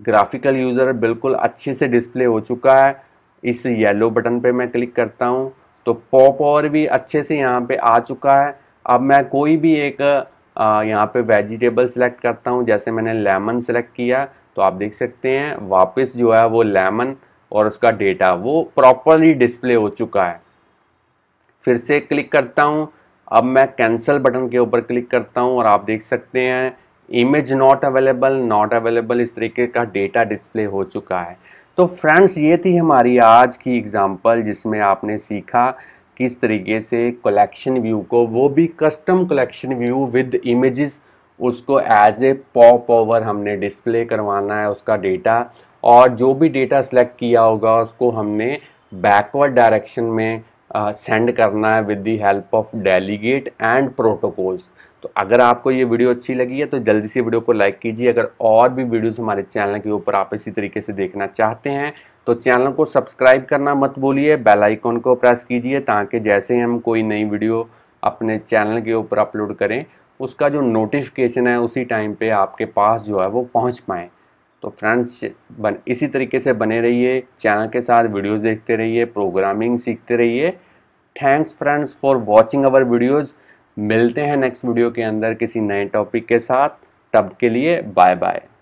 ग्राफिकल यूज़र बिल्कुल अच्छे से डिस्प्ले हो चुका है इस येलो बटन पे मैं क्लिक करता हूँ तो पॉप और भी अच्छे से यहाँ पे आ चुका है अब मैं कोई भी एक यहाँ पे वेजिटेबल सेलेक्ट करता हूँ जैसे मैंने लेमन सेलेक्ट किया तो आप देख सकते हैं वापस जो है वो लेमन और उसका डेटा वो प्रॉपरली डिस्प्ले हो चुका है फिर से क्लिक करता हूँ अब मैं कैंसिल बटन के ऊपर क्लिक करता हूँ और आप देख सकते हैं image not available not available इस तरीके का डेटा डिस्प्ले हो चुका है तो फ्रेंड्स ये थी हमारी आज की एग्ज़ाम्पल जिसमें आपने सीखा किस तरीके से कलेक्शन व्यू को वो भी custom collection view with images उसको एज ए पॉप ओवर हमने डिस्प्ले करवाना है उसका डेटा और जो भी डेटा सेलेक्ट किया होगा उसको हमने बैकवर्ड डायरेक्शन में सेंड करना है with the help of delegate and protocols तो अगर आपको ये वीडियो अच्छी लगी है तो जल्दी से वीडियो को लाइक कीजिए अगर और भी वीडियोस हमारे चैनल के ऊपर आप इसी तरीके से देखना चाहते हैं तो चैनल को सब्सक्राइब करना मत भूलिए बेल आइकॉन को प्रेस कीजिए ताकि जैसे ही हम कोई नई वीडियो अपने चैनल के ऊपर अपलोड करें उसका जो नोटिफिकेशन है उसी टाइम पर आपके पास जो है वो पहुँच पाएँ तो फ्रेंड्स बन इसी तरीके से बने रहिए चैनल के साथ वीडियोस देखते रहिए प्रोग्रामिंग सीखते रहिए thanks friends for watching our videos मिलते हैं नेक्स्ट वीडियो के अंदर किसी नए टॉपिक के साथ तब के लिए बाय बाय